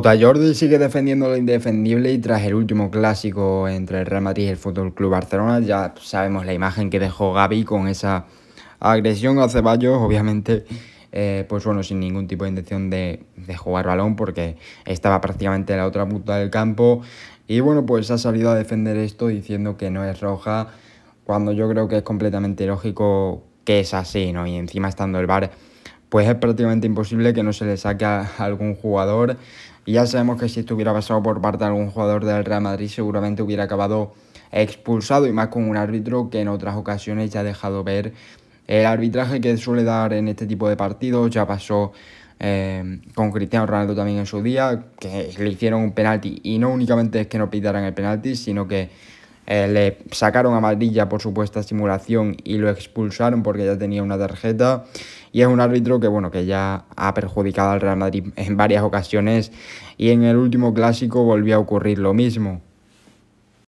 Jordi sigue defendiendo lo indefendible y tras el último clásico entre el Real Madrid y el Fútbol Club Barcelona, ya sabemos la imagen que dejó Gaby con esa agresión a Ceballos, obviamente, eh, pues bueno, sin ningún tipo de intención de, jugar balón porque estaba prácticamente en la otra punta del campo. Y bueno, pues ha salido a defender esto diciendo que no es roja, cuando yo creo que es completamente lógico que es así, ¿no? Y encima estando el bar pues es prácticamente imposible que no se le saque a algún jugador. Y ya sabemos que si esto hubiera pasado por parte de algún jugador del Real Madrid, seguramente hubiera acabado expulsado y más con un árbitro que en otras ocasiones ya ha dejado ver el arbitraje que suele dar en este tipo de partidos. Ya pasó eh, con Cristiano Ronaldo también en su día, que le hicieron un penalti y no únicamente es que no pitaran el penalti, sino que eh, le sacaron a ya por supuesta simulación y lo expulsaron porque ya tenía una tarjeta y es un árbitro que, bueno, que ya ha perjudicado al Real Madrid en varias ocasiones y en el último clásico volvió a ocurrir lo mismo.